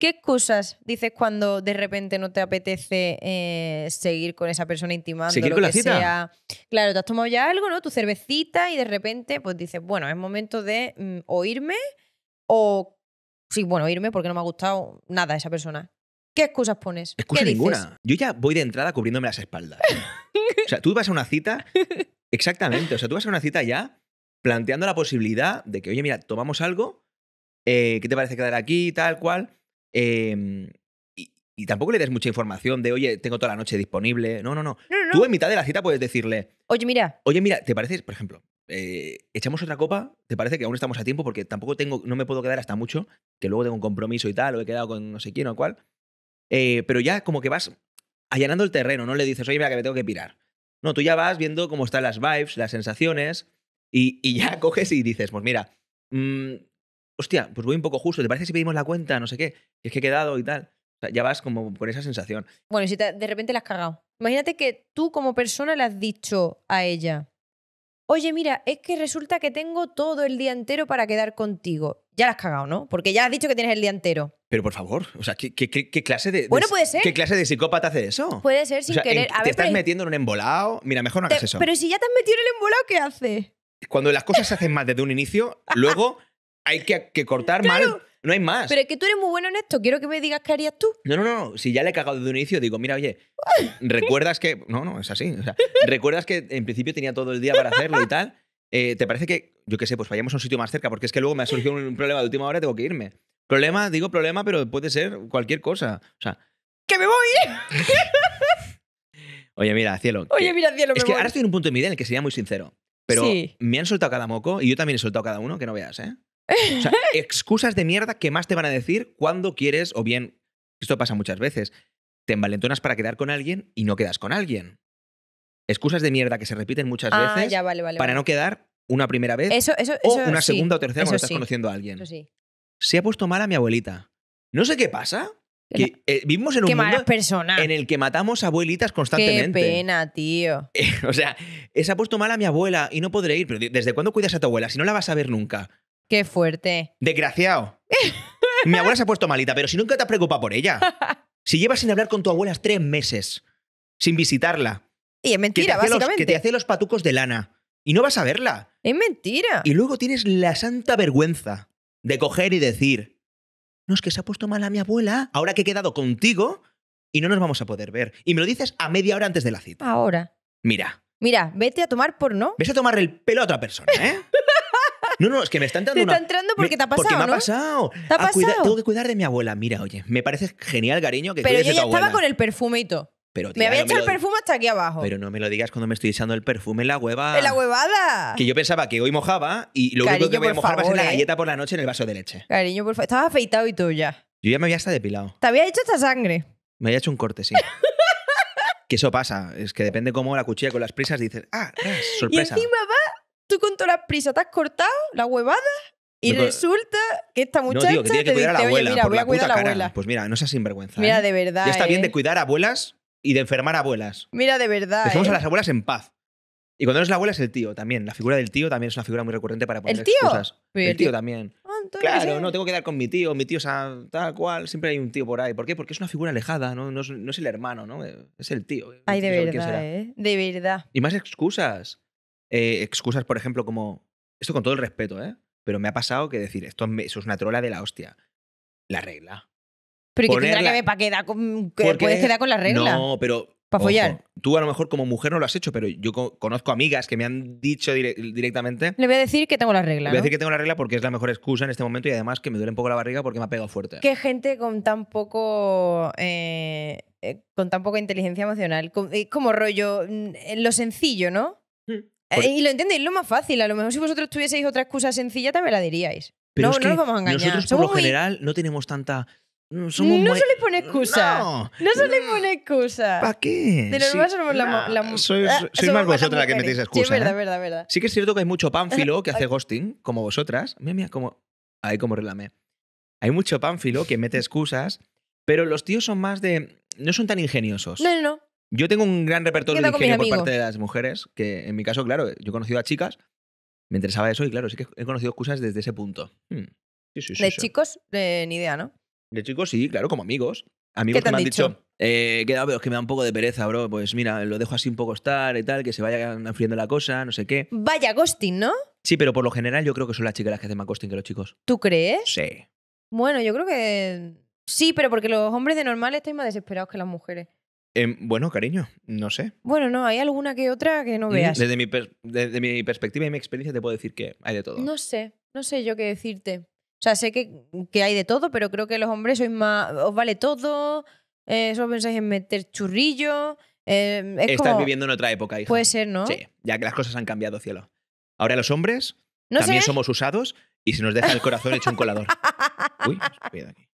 ¿Qué excusas dices cuando de repente no te apetece eh, seguir con esa persona intimando? Seguir lo que cita. Sea? Claro, te has tomado ya algo, ¿no? Tu cervecita y de repente pues dices, bueno, es momento de mm, oírme o... Sí, bueno, irme porque no me ha gustado nada esa persona. ¿Qué excusas pones? Excusa ninguna. Yo ya voy de entrada cubriéndome las espaldas. o sea, tú vas a una cita. Exactamente. O sea, tú vas a una cita ya planteando la posibilidad de que, oye, mira, tomamos algo. Eh, ¿Qué te parece quedar aquí? Tal cual. Em, y, tampoco le des mucha información de, oye, tengo toda la noche disponible. No, no, no. Tú en mitad de la cita puedes decirle. Oye, mira. Oye, mira, ¿te parece, por ejemplo, eh, echamos otra copa? ¿Te parece que aún estamos a tiempo? Porque tampoco tengo, no me puedo quedar hasta mucho, que luego tengo un compromiso y tal, o he quedado con no sé quién o cuál. Eh, pero ya como que vas allanando el terreno, no le dices, oye, mira, que me tengo que pirar. No, tú ya vas viendo cómo están las vibes, las sensaciones, y, y ya coges y dices, pues mira, mmm, hostia, pues voy un poco justo, ¿te parece si pedimos la cuenta? No sé qué, es que he quedado y tal. O sea, ya vas como por esa sensación. Bueno, y si de repente la has cagado. Imagínate que tú como persona le has dicho a ella, oye, mira, es que resulta que tengo todo el día entero para quedar contigo. Ya la has cagado, ¿no? Porque ya has dicho que tienes el día entero. Pero por favor, o sea, ¿qué, clase de, bueno, puede ser. ¿qué clase de psicópata hace eso? Puede ser sin querer. te estás metiendo en un embolado. Mira, mejor no hagas eso. Pero si ya te has metido en el embolado, ¿qué hace? Cuando las cosas se hacen mal desde un inicio, luego hay que, cortar mal. No hay más. Pero es que tú eres muy bueno en esto. Quiero que me digas qué harías tú. No, no, no. Si ya le he cagado de un inicio, digo, mira, oye, ¿recuerdas que.? No, no, es así. ¿Recuerdas que en principio tenía todo el día para hacerlo y tal? Eh, ¿Te parece que, yo qué sé, pues vayamos a un sitio más cerca? Porque es que luego me ha surgido un problema de última hora y tengo que irme. Problema, digo problema, pero puede ser cualquier cosa. O sea. ¡Que me voy! oye, mira, cielo. Oye, mira, cielo. Me es que ahora estoy en un punto de mi vida en el que sería muy sincero. Pero me han soltado cada moco y yo también he soltado cada uno, que no veas, ¿eh? excusas de mierda que más te van a decir cuando quieres, o bien, esto pasa muchas veces, te envalentonas para quedar con alguien y no quedas con alguien. Excusas de mierda que se repiten muchas ah, veces para no quedar una primera vez o una segunda o tercera cuando estás conociendo a alguien. Se ha puesto mal a mi abuelita. No sé qué pasa. Que, eh, vivimos en un mundo en el que matamos abuelitas constantemente. Qué pena, tío. o sea, eh, se ha puesto mal a mi abuela y no podré ir. Pero ¿desde cuándo cuidas a tu abuela? Si no la vas a ver nunca. Qué fuerte. Desgraciado. Mi abuela se ha puesto malita, pero si nunca te has preocupado por ella. Si llevas sin hablar con tu abuela tres meses, sin visitarla. Y es mentira, básicamente. que te hace los patucos de lana. Y no vas a verla. Es mentira. Y luego tienes la santa vergüenza de coger y decir, no, es que se ha puesto mal a mi abuela. Ahora que he quedado contigo y no nos vamos a poder ver. Y me lo dices a media hora antes de la cita. Ahora. Mira. Mira, vete a tomar por no. Ves a tomar el pelo a otra persona, ¿eh? No, no, es que me está entrando. Te está entrando porque te ha pasado. me ha pasado. ¿Te ha pasado? Tengo que cuidar de mi abuela. Mira, oye, me parece genial, cariño, que Pero yo ya estaba con el perfumito. Pero, todo. me había echado hecho el perfume hasta aquí abajo. Pero no me lo digas cuando me estoy echando el perfume en la hueva. ¡En la huevada! Que yo pensaba que hoy mojaba y lo único que voy a mojar va a ser la ¿eh? galleta por la noche en el vaso de leche. Cariño, por favor. Estabas afeitado y tú ya. Yo ya me había hasta depilado. Te había hecho esta sangre. Me había hecho un corte, sí. que eso pasa. Es que depende cómo la cuchilla con las prisas dices, ah, ah sorpresa tú con toda la prisa te has cortado la huevada y resulta que esta muchacha no, que que te cuidar a la abuela, mira, la abuela. Pues mira, no seas sinvergüenza. Mira, ¿eh? de verdad. Ya está bien ¿eh? de cuidar abuelas y de enfermar a abuelas. Mira, de verdad. Dejemos a ¿eh? las abuelas en paz. Y cuando no es la abuela es el tío también. La figura del tío también es una figura muy recurrente para poner ¿El tío? excusas. el tío, también. Ah, claro, no tengo que dar con mi tío, mi tío tal cual, siempre hay un tío por ahí. ¿Por qué? Porque es una figura alejada, no, no, es, el hermano, ¿no? Es el tío. Ay, de verdad, De verdad. Y más excusas. Eh, excusas, por ejemplo, como, esto con todo el respeto, ¿eh? Pero me ha pasado que decir, esto, eso es una trola de la hostia. La regla. Pero ¿y qué tendrá que ver para con, que puedes quedar con la regla? No, pero... Para follar. tú a lo mejor como mujer no lo has hecho, pero yo conozco amigas que me han dicho directamente... Le voy a decir que tengo la regla. Le voy a decir que tengo la regla porque es la mejor excusa en este momento y además que me duele un poco la barriga porque me ha pegado fuerte. Qué gente con tan poco... Eh, eh, con tan poca inteligencia emocional. como rollo... Mm, lo sencillo, ¿no? Mm. Eh, y lo entendéis, es lo más fácil. A lo mejor si vosotros tuvieseis otra excusa sencilla también la diríais. no, no nos vamos a engañar. Nosotros por lo general no tenemos tanta... Mm, no muy... poner excusa. No, no se poner excusa. ¿Para qué? De lo sí. somos la, la Soy, ah, más vosotras la que metéis excusas. Sí, es ¿eh? verdad, verdad, Sí que es cierto que hay mucho pánfilo que hace ghosting, como vosotras. Mira, mira, como. Ahí como relame. Hay mucho pánfilo que mete excusas, pero los tíos son más de. No son tan ingeniosos. no, no. Yo tengo un gran repertorio de ingenio por parte de las mujeres, que en mi caso, claro, yo he conocido a chicas, me interesaba eso y claro, sí que he conocido excusas desde ese punto. Hmm. Sí, sí, sí, de chicos, eh, ni idea, ¿no? De chicos, sí, claro, como amigos. Amigos te que me han dicho, eh, que, es que me da un poco de pereza, bro. Pues mira, lo dejo así un poco estar y tal, que se vaya enfriando la cosa, no sé qué. Vaya ghosting, ¿no? Sí, pero por lo general yo creo que son las chicas las que hacen más ghosting que los chicos. ¿Tú crees? Sí. Bueno, yo creo que sí, pero porque los hombres de normal están más desesperados que las mujeres. Em, bueno, cariño, no sé. Bueno, no, hay alguna que otra que no mm, veas. Desde mi, perspectiva y mi experiencia te puedo decir que hay de todo. No sé, no sé yo qué decirte. O sea, sé que, hay de todo, pero creo que los hombres sois más. os vale todo, eh, solo pensáis en meter churrillo. Em, Estás viviendo en otra época, hija. Puede ser, ¿no? Sí, ya que las cosas han cambiado, cielo. Ahora los hombres también somos usados y se nos deja el corazón hecho un colador. Uy, aquí.